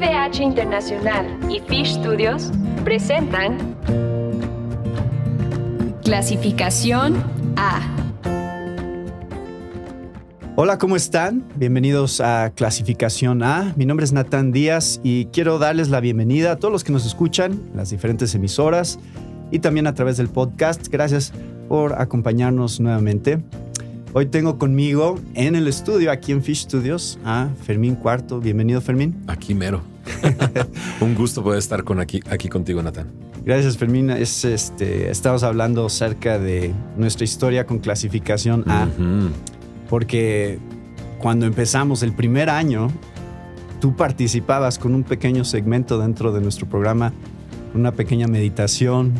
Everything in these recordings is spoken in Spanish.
TVH Internacional y Fish Studios presentan Clasificación A. Hola, ¿cómo están? Bienvenidos a Clasificación A. Mi nombre es Natán Díaz y quiero darles la bienvenida a todos los que nos escuchan las diferentes emisoras y también a través del podcast. Gracias por acompañarnos nuevamente. Hoy tengo conmigo en el estudio, aquí en Fish Studios, a Fermín Cuarto. Bienvenido, Fermín. Aquí mero. Un gusto poder estar con aquí, contigo, Natán. Gracias, Fermina. Es, este, estamos hablando acerca de nuestra historia con clasificación A, porque cuando empezamos el primer año, tú participabas con un pequeño segmento dentro de nuestro programa, una pequeña meditación.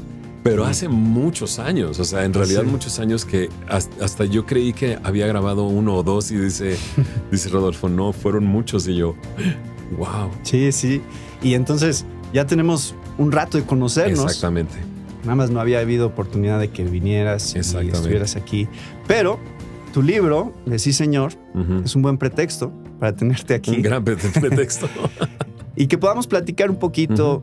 Pero hace muchos años, o sea, en realidad muchos años que hasta, yo creí que había grabado uno o dos y dice, dice Rodolfo, no, fueron muchos y yo, Wow. Sí, sí. Y entonces ya tenemos un rato de conocernos. Exactamente. Nada más no había habido oportunidad de que vinieras y estuvieras aquí. Pero tu libro, de Sí Señor, es un buen pretexto para tenerte aquí. Un gran pretexto. y que podamos platicar un poquito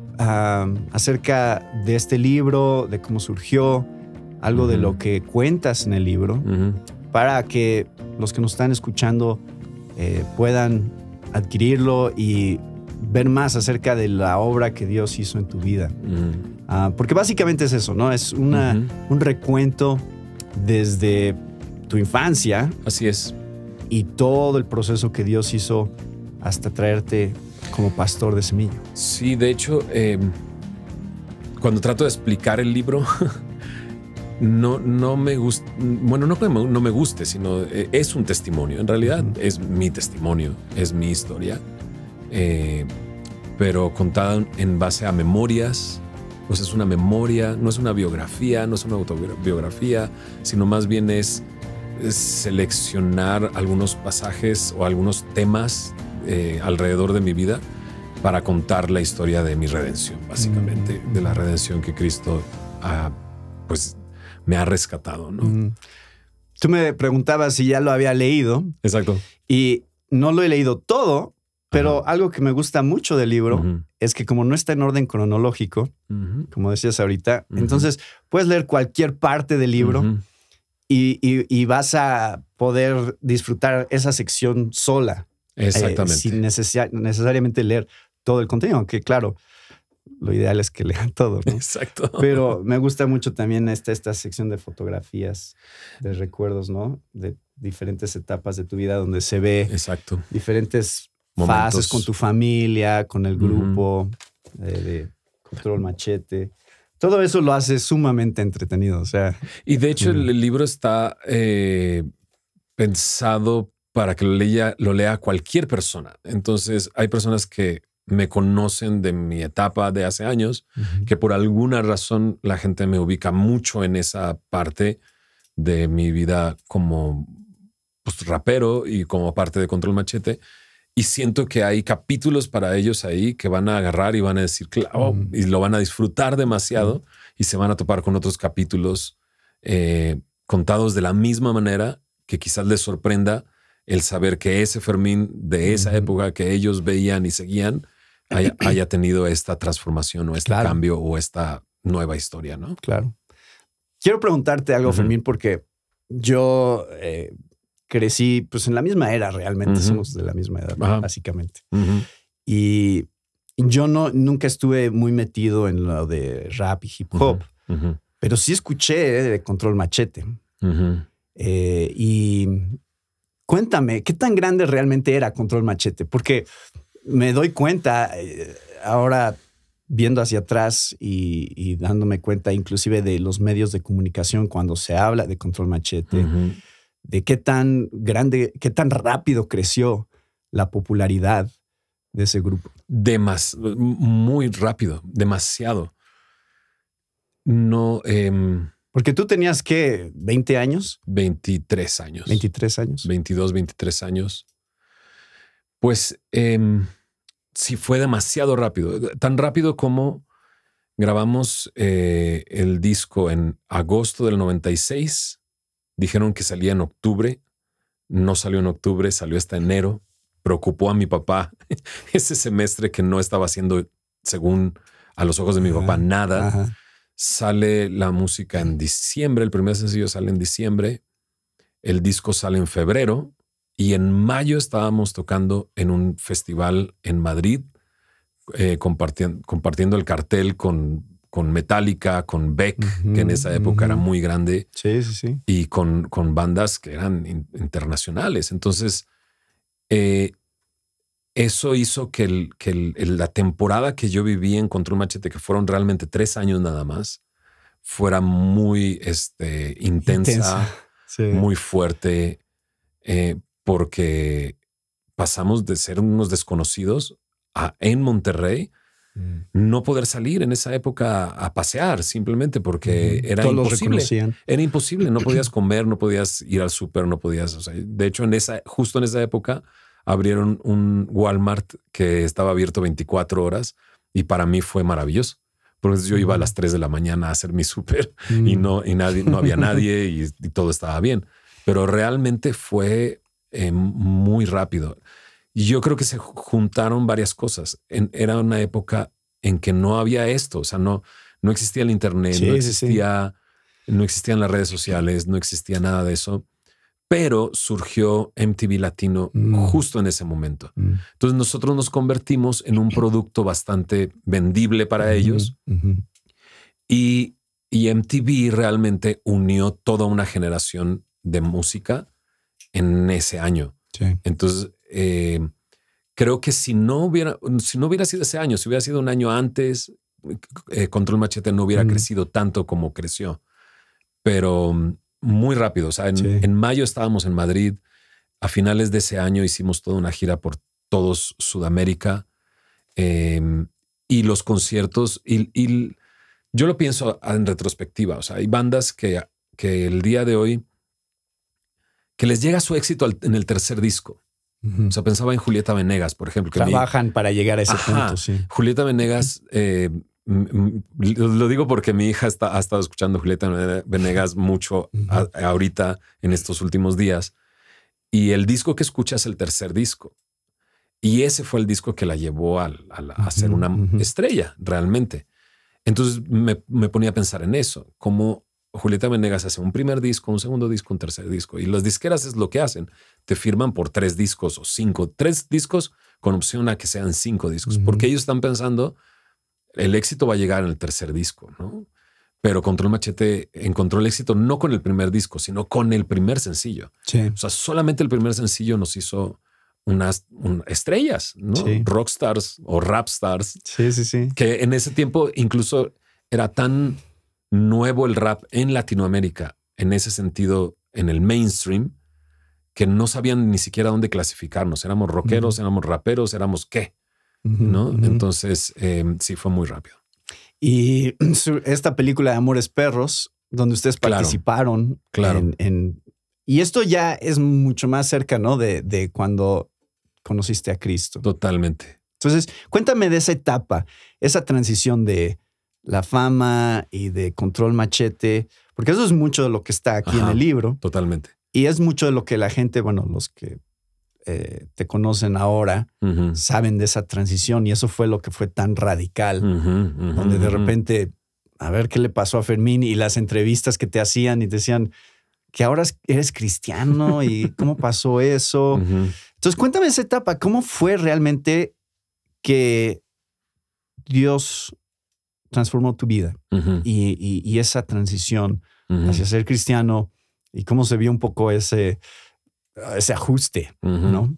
acerca de este libro, de cómo surgió, algo de lo que cuentas en el libro, para que los que nos están escuchando eh, puedan adquirirlo y ver más acerca de la obra que Dios hizo en tu vida. Ah, porque básicamente es eso, ¿no? Es una, un recuento desde tu infancia. Así es. Y todo el proceso que Dios hizo hasta traerte como pastor de semilla. Sí, de hecho, eh, cuando trato de explicar el libro, no, no me gusta, bueno, no no me guste, sino eh, es un testimonio, en realidad es mi testimonio, es mi historia, eh, pero contada en base a memorias, pues es una memoria, no es una biografía, no es una autobiografía, sino más bien es, seleccionar algunos pasajes o algunos temas eh, alrededor de mi vida para contar la historia de mi redención, básicamente, mm. de la redención que Cristo ha, pues, me ha rescatado, ¿no? Tú me preguntabas si ya lo había leído. Exacto. Y no lo he leído todo, pero algo que me gusta mucho del libro es que como no está en orden cronológico, como decías ahorita, entonces puedes leer cualquier parte del libro y, vas a poder disfrutar esa sección sola. Eh, Exactamente. sin necesariamente leer todo el contenido, aunque claro, lo ideal es que lean todo, ¿no? Exacto. Pero me gusta mucho también esta, esta sección de fotografías, de recuerdos, ¿no? De diferentes etapas de tu vida donde se ve Exacto. diferentes fases con tu familia, con el grupo, eh, de control machete. Todo eso lo hace sumamente entretenido, o sea. Y de hecho el libro está eh, pensado para que lo lea, lo lea cualquier persona. Entonces hay personas que me conocen de mi etapa de hace años, que por alguna razón la gente me ubica mucho en esa parte de mi vida como pues, rapero y como parte de Control Machete. Y siento que hay capítulos para ellos ahí que van a agarrar y van a decir, claro, y lo van a disfrutar demasiado y se van a topar con otros capítulos eh, contados de la misma manera que quizás les sorprenda el saber que ese Fermín de esa época que ellos veían y seguían, haya, tenido esta transformación o este cambio o esta nueva historia, ¿no? Claro. Quiero preguntarte algo, Fermín, porque yo eh, crecí pues en la misma era realmente, somos de la misma edad, básicamente. Y yo no, nunca estuve muy metido en lo de rap y hip hop, pero sí escuché de Control Machete. Eh, y cuéntame, ¿qué tan grande realmente era Control Machete? Porque me doy cuenta eh, ahora viendo hacia atrás y, dándome cuenta inclusive de los medios de comunicación cuando se habla de control machete, de qué tan grande, qué tan rápido creció la popularidad de ese grupo. Demas, muy rápido, demasiado. No. Em, porque tú tenías ¿qué? 20 años. 23 años. 23 años. 22, 23 años. Pues em, sí fue demasiado rápido, eh, tan rápido como grabamos eh, el disco en agosto del 96, dijeron que salía en octubre, no salió en octubre, salió hasta enero, preocupó a mi papá ese semestre que no estaba haciendo, según a los ojos de mi papá, nada. Sale la música en diciembre, el primer sencillo sale en diciembre, el disco sale en febrero, y en mayo estábamos tocando en un festival en Madrid, eh, compartiendo, el cartel con con Metallica, con Beck, que en esa época era muy grande. Sí, sí, sí. Y con, con bandas que eran internacionales. Entonces, eh, eso hizo que, el, que la temporada que yo viví en Control Machete, que fueron realmente tres años nada más, fuera muy este, intensa, muy fuerte. Eh, porque pasamos de ser unos desconocidos a en Monterrey mm. no poder salir en esa época a pasear simplemente porque era imposible. Era imposible, no podías comer, no podías ir al súper, no podías, de hecho en esa justo en esa época abrieron un Walmart que estaba abierto 24 horas y para mí fue maravilloso. Porque yo iba a mm. las 3 de la mañana a hacer mi súper y mm. no y nadie no había nadie y todo estaba bien, pero realmente fue eh, muy rápido. Y yo creo que se juntaron varias cosas. era una época en que no había esto, o sea, no, no existía el Internet, no, existían las redes sociales, no existía nada de eso. Pero surgió MTV Latino mm. justo en ese momento. Mm. Entonces nosotros nos convertimos en un producto bastante vendible para ellos. Y, y MTV realmente unió toda una generación de música en ese año. Entonces, eh, creo que si no, hubiera, si no hubiera sido ese año, si hubiera sido un año antes, eh, Control Machete no hubiera crecido tanto como creció, pero mm, muy rápido. O sea, en, mayo estábamos en Madrid, a finales de ese año hicimos toda una gira por todos Sudamérica em, y los conciertos y, y yo lo pienso en retrospectiva. O sea, hay bandas que, que el día de hoy que les llega su éxito en el tercer disco. O sea, pensaba en Julieta Venegas, por ejemplo. Que Trabajan para llegar a ese punto, sí. Julieta Venegas, eh, lo digo porque mi hija ha estado escuchando Julieta Venegas mucho ahorita en estos últimos días. Y el disco que escucha es el tercer disco. Y ese fue el disco que la llevó a, a, ser una estrella realmente. Entonces me, me, ponía a pensar en eso, cómo Julieta Venegas hace un primer disco, un segundo disco, un tercer disco. Y las disqueras es lo que hacen. Te firman por tres discos o cinco, tres discos con opción a que sean cinco discos, porque ellos están pensando el éxito va a llegar en el tercer disco, ¿no? Pero Control Machete encontró el éxito no con el primer disco, sino con el primer sencillo. Sí. O sea, solamente el primer sencillo nos hizo unas estrellas, ¿no? Rockstars o rapstars. Sí, sí, sí. Que en ese tiempo incluso era tan nuevo el rap en Latinoamérica, en ese sentido, en el mainstream, que no sabían ni siquiera dónde clasificarnos. Éramos rockeros, éramos raperos, éramos qué. ¿No? Entonces, em, sí, fue muy rápido. Y esta película de Amores Perros, donde ustedes participaron. Claro. En, y esto ya es mucho más cerca, ¿no? de cuando conociste a Cristo. Totalmente. Entonces, cuéntame de esa etapa, esa transición de la fama y de control machete, porque eso es mucho de lo que está aquí en el libro. Totalmente. Y es mucho de lo que la gente, bueno, los que eh, te conocen ahora saben de esa transición y eso fue lo que fue tan radical, donde de repente, a ver qué le pasó a Fermín y las entrevistas que te hacían y te decían que ahora eres cristiano y cómo pasó eso. Entonces cuéntame esa etapa, ¿cómo fue realmente que Dios transformó tu vida y, esa transición hacia ser cristiano y cómo se vio un poco ese, ese ajuste, ¿no?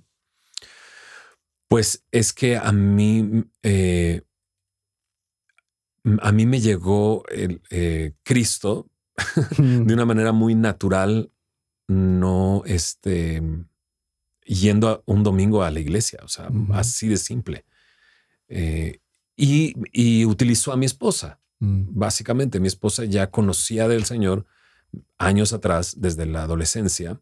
Pues es que a mí, eh, a mí me llegó el, eh, Cristo de una manera muy natural, no este, yendo a un domingo a la iglesia, o sea, así de simple. Eh, y, y utilizó a mi esposa. Mm. Básicamente, mi esposa ya conocía del Señor años atrás, desde la adolescencia,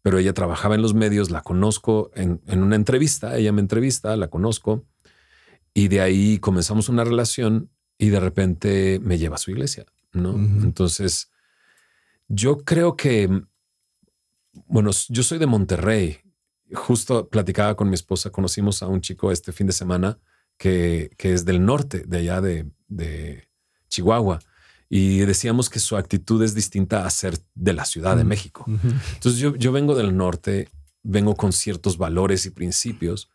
pero ella trabajaba en los medios, la conozco en, una entrevista, ella me entrevista, la conozco, y de ahí comenzamos una relación y de repente me lleva a su iglesia, ¿no? Entonces, yo creo que, mm, bueno, yo soy de Monterrey, justo platicaba con mi esposa, conocimos a un chico este fin de semana, que, es del norte, de allá de, Chihuahua. Y decíamos que su actitud es distinta a ser de la Ciudad de mm, México. Entonces yo, vengo del norte, vengo con ciertos valores y principios.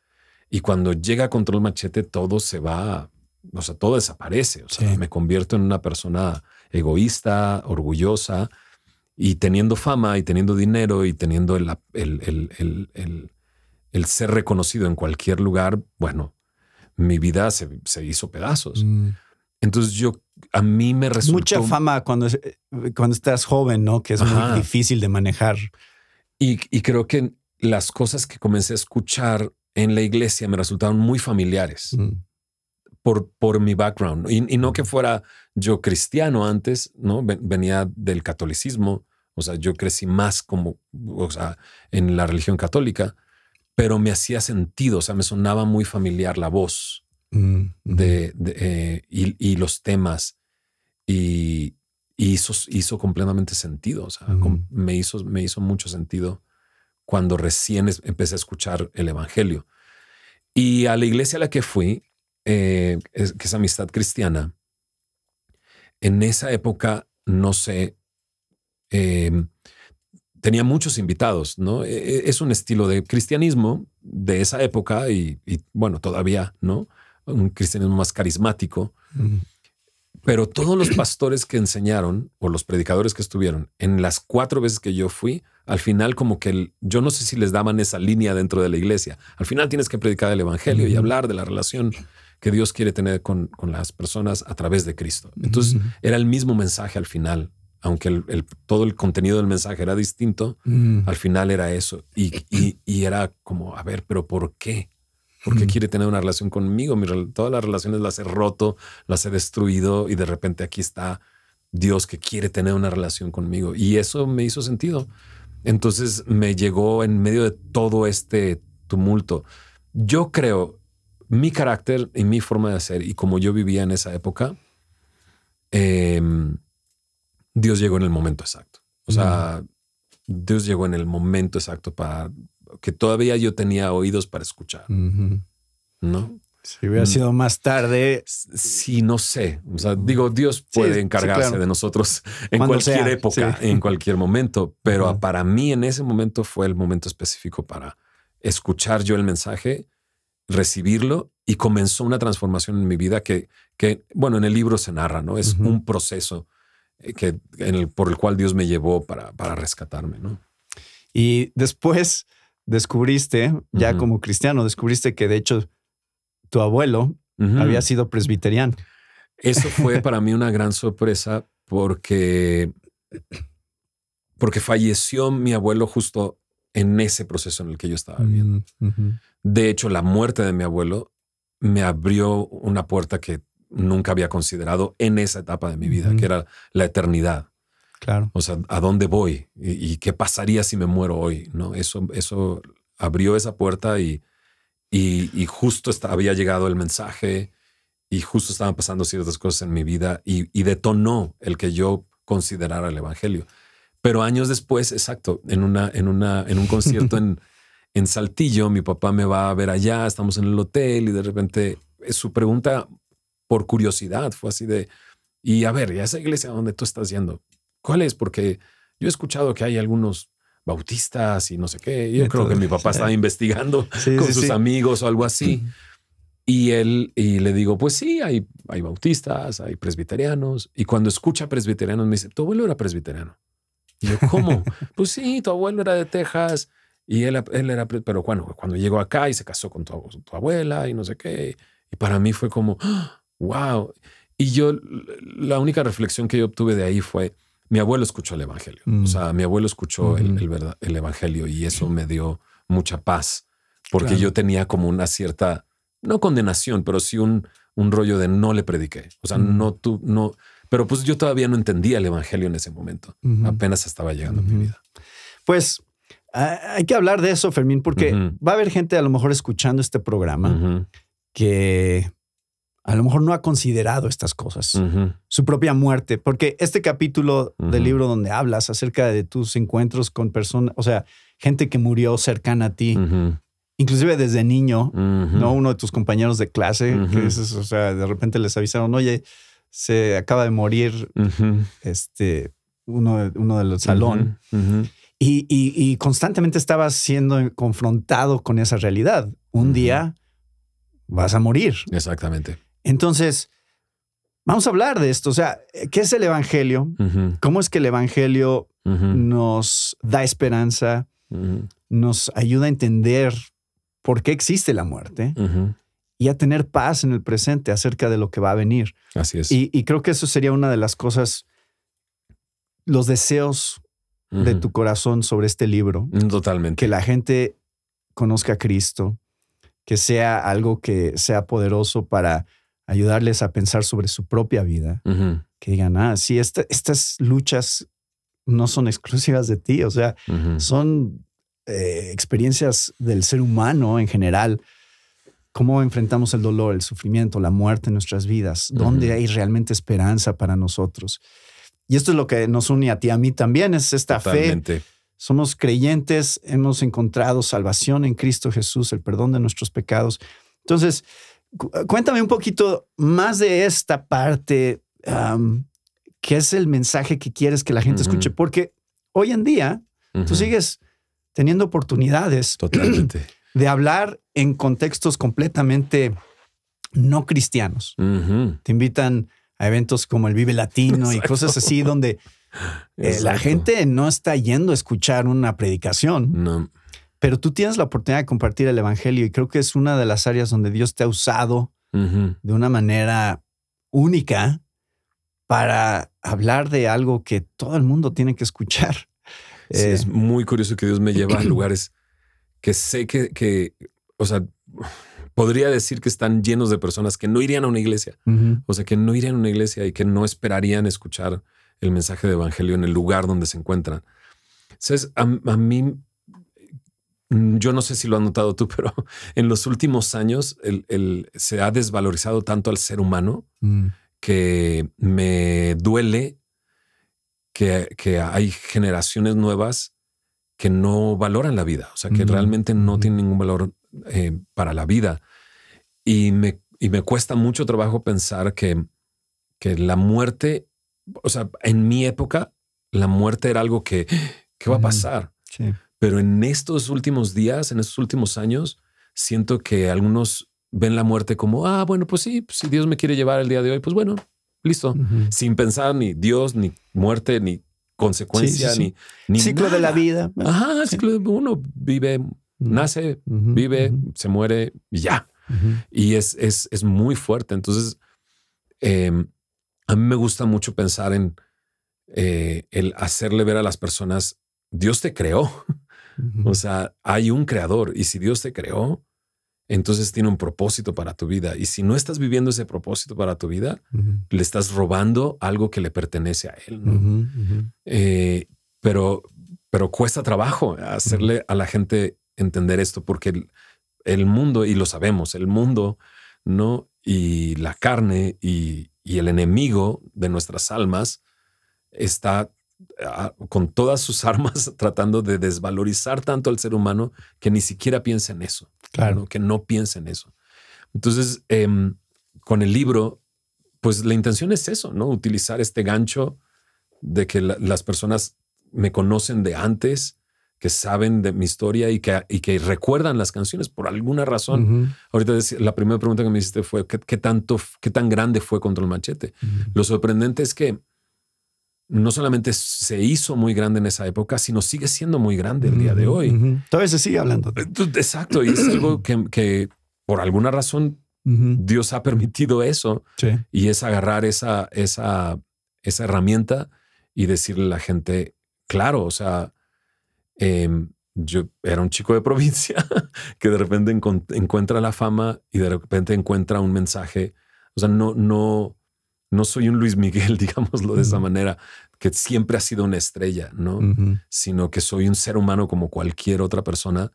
Y cuando llega Control Machete, todo se va, o sea, todo desaparece. O sea, me convierto en una persona egoísta, orgullosa y teniendo fama y teniendo dinero y teniendo el, el ser reconocido en cualquier lugar. Bueno, mi vida se, hizo pedazos. Mm. Entonces yo, a mí me resultó... Mucha fama cuando, cuando estás joven, ¿no? Que es muy difícil de manejar. Y, creo que las cosas que comencé a escuchar en la iglesia me resultaron muy familiares mm. por, por mi background. Y, y, no mm. que fuera yo cristiano antes, ¿no? Venía del catolicismo. O sea, yo crecí más como, o sea, en la religión católica, pero me hacía sentido, o sea, me sonaba muy familiar la voz mm, de, eh, y, los temas y, hizo, completamente sentido, o sea, mm. me, hizo, me hizo mucho sentido cuando recién empecé a escuchar el Evangelio. Y a la iglesia a la que fui, eh, que es Amistad Cristiana, en esa época, no sé, em, tenía muchos invitados, ¿no? E, e, es un estilo de cristianismo de esa época y, bueno, todavía, ¿no? Un cristianismo más carismático. Pero todos los pastores que enseñaron o los predicadores que estuvieron en las cuatro veces que yo fui, al final como que yo no sé si les daban esa línea dentro de la iglesia. Al final tienes que predicar el evangelio y hablar de la relación que Dios quiere tener con, las personas a través de Cristo. Entonces era el mismo mensaje al final aunque todo el contenido del mensaje era distinto, mm. al final era eso. Y, era como, a ver, pero ¿por qué? ¿Por qué mm. quiere tener una relación conmigo? todas las relaciones las he roto, las he destruido y de repente aquí está Dios que quiere tener una relación conmigo. Y eso me hizo sentido. Entonces me llegó en medio de todo este tumulto. Yo creo, mi carácter y mi forma de ser y como yo vivía en esa época, em, Dios llegó en el momento exacto. O sea, Dios llegó en el momento exacto para que todavía yo tenía oídos para escuchar. ¿No? Si hubiera sido más tarde. Sí, no sé. O sea, digo, Dios puede encargarse de nosotros en cualquier época, en cualquier momento. Pero para mí, en ese momento, fue el momento específico para escuchar yo el mensaje, recibirlo y comenzó una transformación en mi vida que, que bueno, en el libro se narra, ¿no? Es un proceso que, por el cual Dios me llevó para, para rescatarme, ¿no? Y después descubriste, ya como cristiano, descubriste que de hecho tu abuelo había sido presbiteriano. Eso fue para mí una gran sorpresa porque, porque falleció mi abuelo justo en ese proceso en el que yo estaba mm, viviendo. De hecho, la muerte de mi abuelo me abrió una puerta que nunca había considerado en esa etapa de mi vida, que era la eternidad. Claro. O sea, ¿a dónde voy? ¿Y, qué pasaría si me muero hoy? ¿No? Eso, eso abrió esa puerta y, y, justo había llegado el mensaje y justo estaban pasando ciertas cosas en mi vida y, detonó el que yo considerara el Evangelio. Pero años después, exacto, en, una, en, una, en un concierto en, en Saltillo, mi papá me va a ver allá, estamos en el hotel y de repente eh, su pregunta por curiosidad, fue así de, y a ver, ya esa iglesia donde tú estás yendo? ¿Cuál es? Porque yo he escuchado que hay algunos bautistas y no sé qué. Yo creo que mi papá estaba investigando con sus amigos o algo así. Y él y le digo, pues sí, hay, hay bautistas, hay presbiterianos. Y cuando escucha presbiterianos me dice, tu abuelo era presbiteriano. Y yo, ¿cómo? pues sí, tu abuelo era de Texas y él, él era, pero bueno, cuando llegó acá y se casó con tu, abuela y no sé qué. Y para mí fue como, wow. Y yo, la única reflexión que yo obtuve de ahí fue, mi abuelo escuchó el Evangelio, o sea, mm. mi abuelo escuchó el, Evangelio y eso me dio mucha paz, porque yo tenía como una cierta, no condenación, pero sí un, un rollo de no le prediqué, o sea, no mm. tú, no, pero pues yo todavía no entendía el Evangelio en ese momento, apenas estaba llegando a mi vida. Pues hay que hablar de eso, Fermín, porque va a haber gente a lo mejor escuchando este programa que a lo mejor no ha considerado estas cosas, su propia muerte, porque este capítulo del libro donde hablas acerca de tus encuentros con personas, o sea, gente que murió cercana a ti, inclusive desde niño, ¿no? Uno de tus compañeros de clase, que o sea, de repente les avisaron, oye, se acaba de morir este, uno, uno del salón. Y, y, constantemente estabas siendo confrontado con esa realidad. Un día vas a morir. Exactamente. Entonces, vamos a hablar de esto. O sea, ¿qué es el Evangelio? ¿Cómo es que el Evangelio nos da esperanza? Nos ayuda a entender por qué existe la muerte y a tener paz en el presente acerca de lo que va a venir. Así es. Y, y creo que eso sería una de las cosas, los deseos de tu corazón sobre este libro. Totalmente. Que la gente conozca a Cristo, que sea algo que sea poderoso para ayudarles a pensar sobre su propia vida, que digan, ah, sí, estas luchas no son exclusivas de ti, o sea, son eh, experiencias del ser humano en general. ¿Cómo enfrentamos el dolor, el sufrimiento, la muerte en nuestras vidas? ¿Dónde hay realmente esperanza para nosotros? Y esto es lo que nos une a ti, a mí también, es esta fe. Somos creyentes, hemos encontrado salvación en Cristo Jesús, el perdón de nuestros pecados. Entonces, eh, cuéntame un poquito más de esta parte, ¿Qué es el mensaje que quieres que la gente escuche, porque hoy en día tú sigues teniendo oportunidades de hablar en contextos completamente no cristianos. Te invitan a eventos como el Vive Latino y cosas así donde eh, la gente no está yendo a escuchar una predicación pero tú tienes la oportunidad de compartir el Evangelio y creo que es una de las áreas donde Dios te ha usado de una manera única para hablar de algo que todo el mundo tiene que escuchar. es eh, muy curioso que Dios me lleva a lugares que sé que, que, o sea, podría decir que están llenos de personas que no irían a una iglesia, o sea, que no irían a una iglesia y que no esperarían escuchar el mensaje de evangelio en el lugar donde se encuentran. Entonces, a mí Mm, yo no sé si lo has notado tú, pero en los últimos años se ha desvalorizado tanto al ser humano mm. que me duele que, hay generaciones nuevas que no valoran la vida, o sea, que realmente no tienen ningún valor eh, para la vida. Y me, cuesta mucho trabajo pensar que, que la muerte, o sea, en mi época, la muerte era algo que, ¿qué va a pasar? Sí. Pero en estos últimos días, en estos últimos años, siento que algunos ven la muerte como, ah, bueno, pues sí, pues si Dios me quiere llevar el día de hoy, pues bueno, listo, sin pensar ni Dios, ni muerte, ni consecuencia, Ni, Ciclo de la vida. Ajá, ciclo de, uno vive, nace, vive, se muere y ya. Y es, es, muy fuerte. Entonces, em, a mí me gusta mucho pensar en eh, el hacerle ver a las personas, Dios te creó. O sea, hay un creador y si Dios te creó, entonces tiene un propósito para tu vida. Y si no estás viviendo ese propósito para tu vida, le estás robando algo que le pertenece a él. Eh, pero, pero cuesta trabajo hacerle a la gente entender esto porque el, mundo, y lo sabemos, el mundo, ¿no? Y la carne y, y el enemigo de nuestras almas está Ah, con todas sus armas tratando de desvalorizar tanto al ser humano que ni siquiera piensa en eso. Claro. Que no piensa en eso. Entonces, em, con el libro, pues la intención es eso, ¿no? Utilizar este gancho de que las personas me conocen de antes, que saben de mi historia y que, recuerdan las canciones por alguna razón. Ahorita la primera pregunta que me hiciste fue, ¿qué, tanto, qué tan grande fue Contra el Machete? Lo sorprendente es que no solamente se hizo muy grande en esa época, sino sigue siendo muy grande el día de hoy. Todavía se sigue hablando. Eh, exacto, y es algo que, por alguna razón Dios ha permitido eso. Y es agarrar esa, esa, esa herramienta y decirle a la gente, claro, o sea, em, yo era un chico de provincia que de repente encuentra la fama y de repente encuentra un mensaje. O sea, no, no, no soy un Luis Miguel, digámoslo de esa manera, que siempre ha sido una estrella, ¿no? Sino que soy un ser humano como cualquier otra persona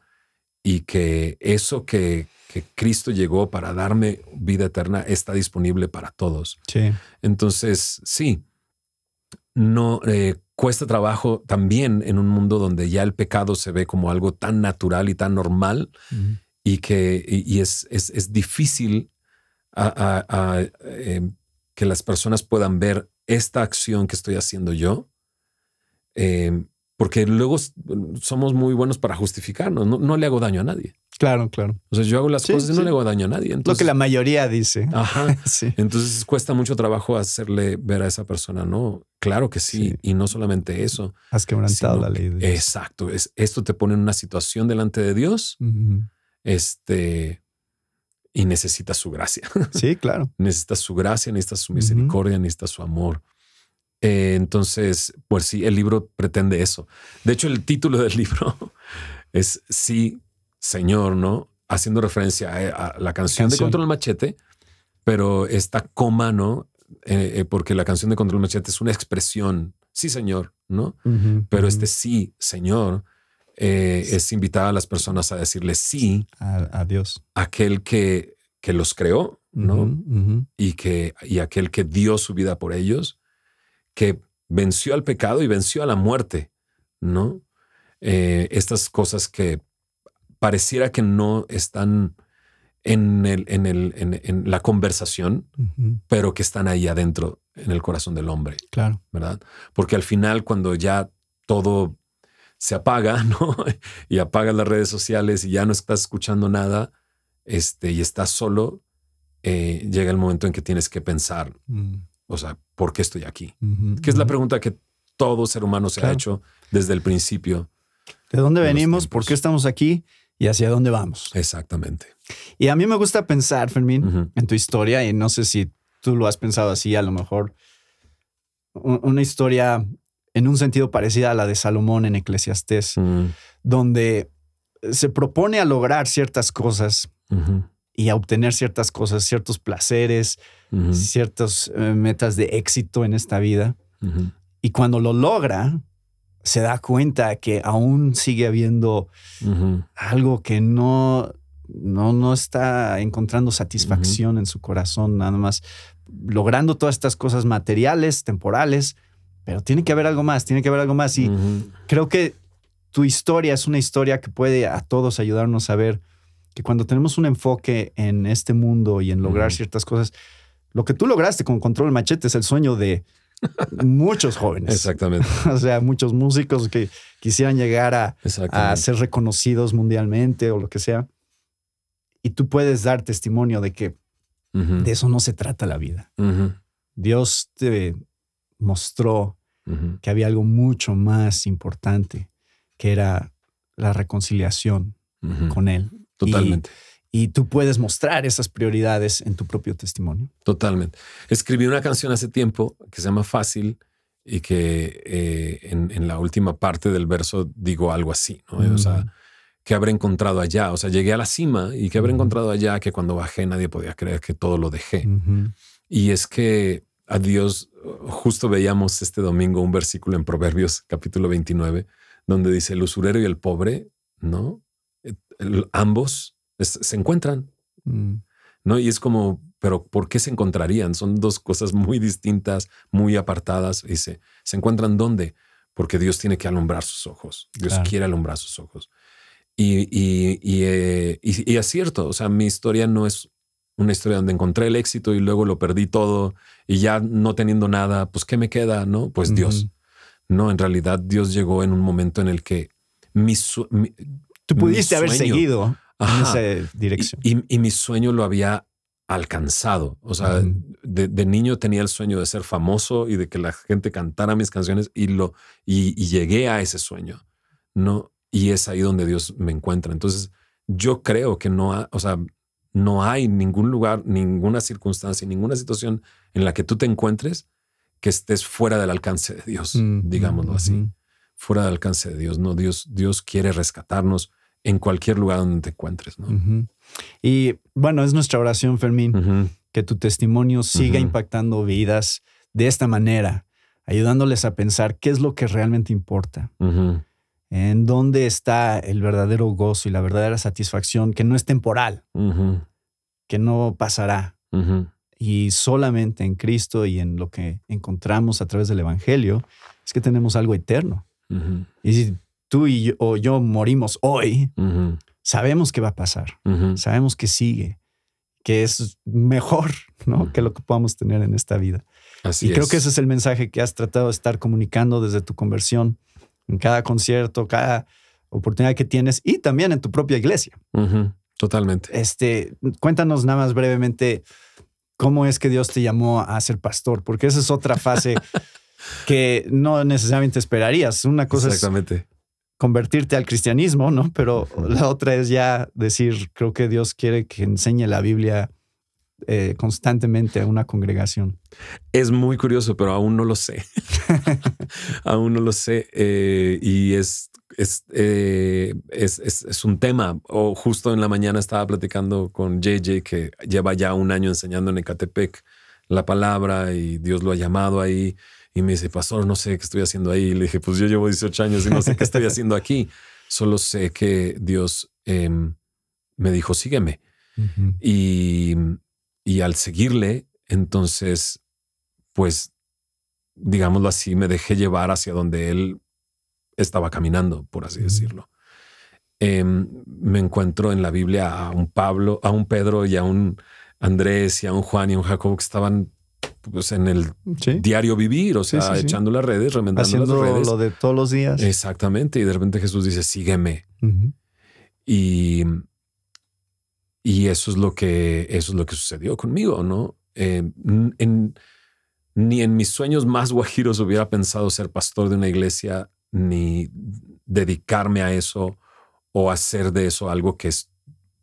y que eso que, Cristo llegó para darme vida eterna está disponible para todos. Sí. Entonces, sí, no eh, cuesta trabajo también en un mundo donde ya el pecado se ve como algo tan natural y tan normal y que y, es, es, difícil a, eh, que las personas puedan ver esta acción que estoy haciendo yo, em, porque luego somos muy buenos para justificarnos, no, le hago daño a nadie. Claro, claro. O sea, yo hago las cosas y no le hago daño a nadie. Entonces, Lo que la mayoría dice. Ajá. sí. Entonces cuesta mucho trabajo hacerle ver a esa persona, ¿no? Claro que sí. Y no solamente eso. Has quebrantado la ley. Exacto. Es, esto te pone en una situación delante de Dios. Este, y necesita su gracia. Sí, claro. necesita su gracia, necesita su misericordia, necesita su amor. Eh, entonces, pues sí, el libro pretende eso. De hecho, el título del libro es Sí, Señor, ¿no? Haciendo referencia a, la canción, de Control Machete, pero esta coma, ¿no? Eh, eh, porque la canción de Control Machete es una expresión, sí, Señor, ¿no? pero este sí, Señor, eh, es invitada a las personas a decirle sí a, Dios, aquel que, que los creó, ¿no? Y, que, y aquel que dio su vida por ellos, que venció al pecado y venció a la muerte, ¿no? Eh, estas cosas que pareciera que no están en, el, en, el, en, la conversación, pero que están ahí adentro, en el corazón del hombre. Claro. ¿Verdad? Porque al final, cuando ya todo se apaga, ¿no? y apagas las redes sociales y ya no estás escuchando nada este, y estás solo, eh, llega el momento en que tienes que pensar, mm. o sea, ¿por qué estoy aquí? que es la pregunta que todo ser humano se ha hecho desde el principio. ¿De dónde venimos? ¿Por qué estamos aquí? y hacia dónde vamos. Exactamente. Y a mí me gusta pensar, Fermín, en tu historia, y no sé si tú lo has pensado así, a lo mejor una historia en un sentido parecido a la de Salomón en Eclesiastés, mm. donde se propone a lograr ciertas cosas y a obtener ciertas cosas, ciertos placeres, ciertas eh, metas de éxito en esta vida. Y cuando lo logra, se da cuenta que aún sigue habiendo algo que no, no está encontrando satisfacción en su corazón, nada más logrando todas estas cosas materiales, temporales, pero tiene que haber algo más, tiene que haber algo más. Y creo que tu historia es una historia que puede a todos ayudarnos a ver que cuando tenemos un enfoque en este mundo y en lograr ciertas cosas, lo que tú lograste con Control Machete es el sueño de muchos jóvenes. Exactamente. o sea, muchos músicos que quisieran llegar a, ser reconocidos mundialmente o lo que sea. Y tú puedes dar testimonio de que de eso no se trata la vida. Dios te mostró que había algo mucho más importante, que era la reconciliación con Él. Totalmente. Y, tú puedes mostrar esas prioridades en tu propio testimonio. Totalmente. Escribí una canción hace tiempo que se llama Fácil y que eh, en, la última parte del verso digo algo así, ¿no? O sea, ¿qué habré encontrado allá? O sea, llegué a la cima y ¿qué habré encontrado allá? Que cuando bajé nadie podía creer que todo lo dejé. Y es que a Dios, justo veíamos este domingo un versículo en Proverbios capítulo 29, donde dice, el usurero y el pobre, ¿no? Eh, ambos se encuentran, mm. ¿no? Y es como, pero ¿por qué se encontrarían? Son dos cosas muy distintas, muy apartadas. Dice, ¿se encuentran dónde? Porque Dios tiene que alumbrar sus ojos. Dios quiere alumbrar sus ojos. Y, y, eh, y, y, es cierto, o sea, mi historia no es una historia donde encontré el éxito y luego lo perdí todo y ya no teniendo nada, pues ¿qué me queda? No, pues Dios. No, en realidad Dios llegó en un momento en el que mi, sueño, tú pudiste haber seguido esa dirección y, mi sueño lo había alcanzado. O sea, de, niño tenía el sueño de ser famoso y de que la gente cantara mis canciones y lo y, llegué a ese sueño. No, y es ahí donde Dios me encuentra. Entonces, yo creo que no, o sea, no hay ningún lugar, ninguna circunstancia, ninguna situación en la que tú te encuentres que estés fuera del alcance de Dios, mm, mm, digámoslo así, fuera del alcance de Dios. No, Dios, Dios quiere rescatarnos en cualquier lugar donde te encuentres. Y bueno, es nuestra oración, Fermín, que tu testimonio siga impactando vidas de esta manera, ayudándoles a pensar qué es lo que realmente importa en dónde está el verdadero gozo y la verdadera satisfacción, que no es temporal, que no pasará. Y solamente en Cristo y en lo que encontramos a través del Evangelio es que tenemos algo eterno. Y si tú y yo, yo morimos hoy, sabemos que va a pasar, sabemos que sigue, que es mejor que lo que podamos tener en esta vida. Así y creo que ese es el mensaje que has tratado de estar comunicando desde tu conversión en cada concierto, cada oportunidad que tienes y también en tu propia iglesia. Totalmente. Este, cuéntanos nada más brevemente cómo es que Dios te llamó a ser pastor, porque esa es otra fase que no necesariamente esperarías. Una cosa Exactamente. es convertirte al cristianismo, ¿no? Pero la otra es ya decir, creo que Dios quiere que enseñe la Biblia eh, constantemente a una congregación? Es muy curioso, pero aún no lo sé. aún no lo sé. Eh, y es eh, es, es, es, un tema. O justo en la mañana estaba platicando con JJ, que lleva ya un año enseñando en Ecatepec la palabra y Dios lo ha llamado ahí. Y me dice, pastor, no sé qué estoy haciendo ahí. le dije, pues yo llevo 18 años y no sé qué estoy haciendo aquí. Solo sé que Dios em, me dijo, sígueme. Y y al seguirle, entonces, pues, digámoslo así, me dejé llevar hacia donde él estaba caminando, por así decirlo. Em, me encuentro en la Biblia a un Pablo, a un Pedro y a un Andrés y a un Juan y a un Jacob que estaban pues, en el diario vivir, o sea, echando las redes, remendando Haciendo las redes. lo de todos los días. Exactamente. Y de repente Jesús dice, sígueme. Y y eso es lo que, eso es lo que sucedió conmigo, ¿no? Eh, ni en mis sueños más guajiros hubiera pensado ser pastor de una iglesia, ni dedicarme a eso o hacer de eso algo que es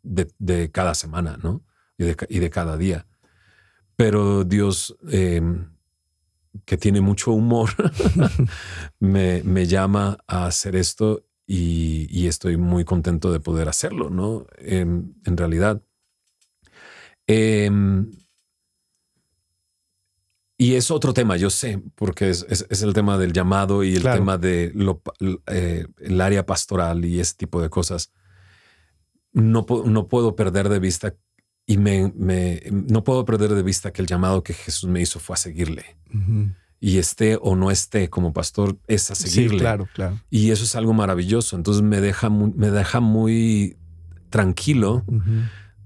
de, cada semana, ¿no? Y de, y de, cada día. Pero Dios, em, que tiene mucho humor, me, me, llama a hacer esto y, estoy muy contento de poder hacerlo, ¿no? Em, en realidad. Em, y es otro tema, yo sé, porque es, el tema del llamado y el tema de eh, el área pastoral y ese tipo de cosas. No, no puedo perder de vista y me, no puedo perder de vista que el llamado que Jesús me hizo fue a seguirle y esté o no esté como pastor, es a seguirle. Sí, claro, claro. Y eso es algo maravilloso. Entonces me deja, muy, me deja muy tranquilo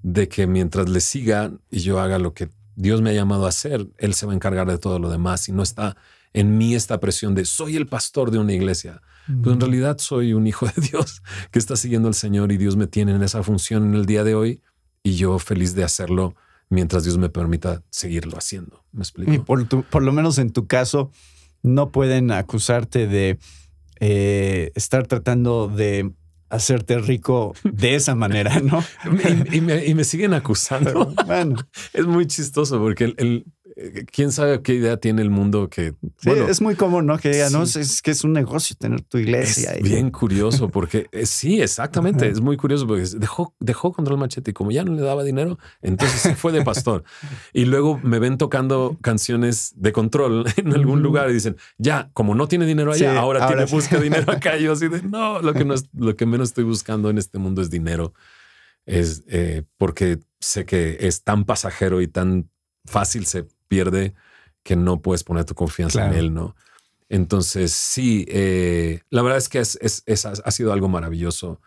de que mientras le siga y yo haga lo que Dios me ha llamado a hacer, Él se va a encargar de todo lo demás y no está en mí esta presión de soy el pastor de una iglesia. Pues en realidad soy un hijo de Dios que está siguiendo al Señor y Dios me tiene en esa función en el día de hoy y yo feliz de hacerlo mientras Dios me permita seguirlo haciendo. ¿Me explico? por, por lo menos en tu caso, no pueden acusarte de eh, estar tratando de hacerte rico de esa manera, ¿no? y, me, siguen acusando. Es muy chistoso porque el eh, quién sabe qué idea tiene el mundo que. es muy común, ¿no? Que no, es que es un negocio tener tu iglesia. Es bien curioso, porque eh, sí, exactamente. Es muy curioso porque dejó, dejó control machete y como ya no le daba dinero, entonces se fue de pastor. y luego me ven tocando canciones de control en algún lugar y dicen, ya, como no tiene dinero allá, ahora, busca dinero acá. yo así de no, lo que no lo que menos estoy buscando en este mundo es dinero. Es eh, porque sé que es tan pasajero y tan fácil se pierde que no puedes poner tu confianza en él, ¿no? Entonces, sí, eh, la verdad es que ha sido algo maravilloso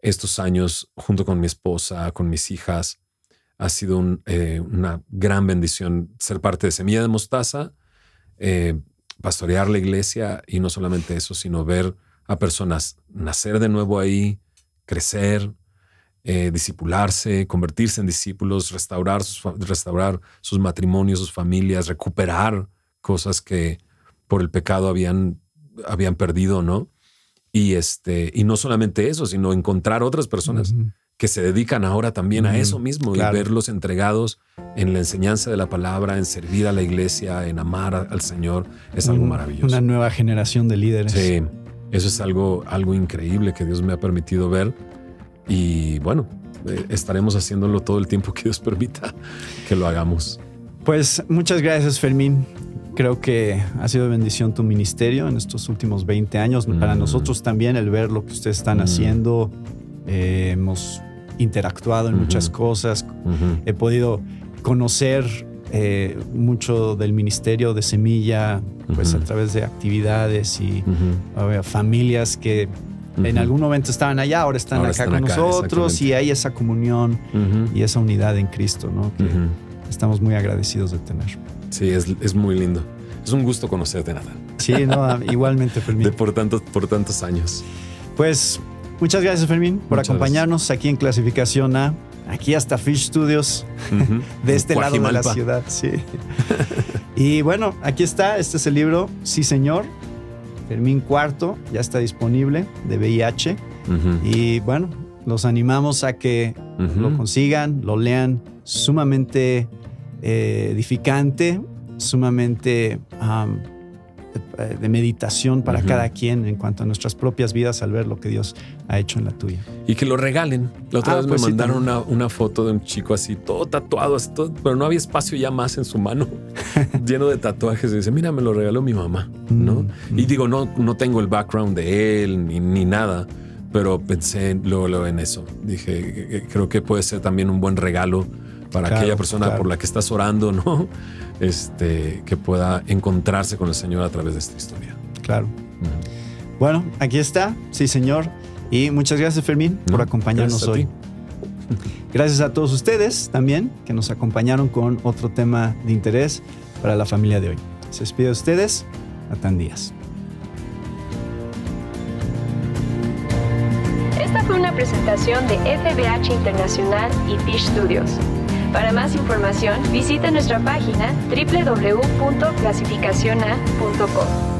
estos años junto con mi esposa, con mis hijas. Ha sido eh, una gran bendición ser parte de Semilla de Mostaza, eh, pastorear la iglesia y no solamente eso, sino ver a personas nacer de nuevo ahí, crecer, eh, discipularse, convertirse en discípulos, restaurar sus, matrimonios, sus familias, recuperar cosas que por el pecado habían, habían perdido, ¿no? Y, este, y no solamente eso, sino encontrar otras personas que se dedican ahora también a eso mismo y verlos entregados en la enseñanza de la palabra, en servir a la iglesia, en amar al Señor, es algo maravilloso. Una nueva generación de líderes. Sí, eso es algo, algo increíble que Dios me ha permitido ver y bueno, eh, estaremos haciéndolo todo el tiempo que Dios permita que lo hagamos. Pues muchas gracias Fermín. Creo que ha sido bendición tu ministerio en estos últimos 20 años. Para mm. nosotros también el ver lo que ustedes están mm. haciendo. Eh, hemos interactuado en muchas cosas. He podido conocer eh, mucho del ministerio de Semilla, pues a través de actividades y familias que en algún momento estaban allá, ahora están acá con nosotros y hay esa comunión y esa unidad en Cristo, ¿no? Que estamos muy agradecidos de tener. Sí, es, muy lindo. Es un gusto conocerte, nada. Sí, no, igualmente, Fermín. De por, tantos, por tantos años. Pues muchas gracias, Fermín, por acompañarnos aquí en Clasificación A, aquí hasta Fish Studios, de este lado de la ciudad. Sí. y bueno, aquí está, este es el libro, Sí, Señor, Fermín Cuarto, ya está disponible de VIH. Y bueno, los animamos a que lo consigan, lo lean, sumamente eh, edificante, sumamente eh, de, meditación para cada quien en cuanto a nuestras propias vidas al ver lo que Dios ha hecho en la tuya. Y que lo regalen. La otra ah, vez me pues mandaron una, una, foto de un chico así, todo tatuado, pero no había espacio ya más en su mano, lleno de tatuajes. Y dice, mira, me lo regaló mi mamá, ¿no? Mm, mm. Y digo, no, no tengo el background de él ni, nada pero pensé luego, en eso. Dije, eh, eh, creo que puede ser también un buen regalo para aquella persona por la que estás orando, ¿no? Este, que pueda encontrarse con el Señor a través de esta historia. Claro. Bueno, aquí está, sí, Señor. Y muchas gracias, Fermín, por acompañarnos hoy. Gracias a todos ustedes también que nos acompañaron con otro tema de interés para la familia de hoy. Se despide a ustedes, tan días. Esta fue una presentación de FBH Internacional y Fish Studios. Para más información, visita nuestra página www.clasificaciona.com.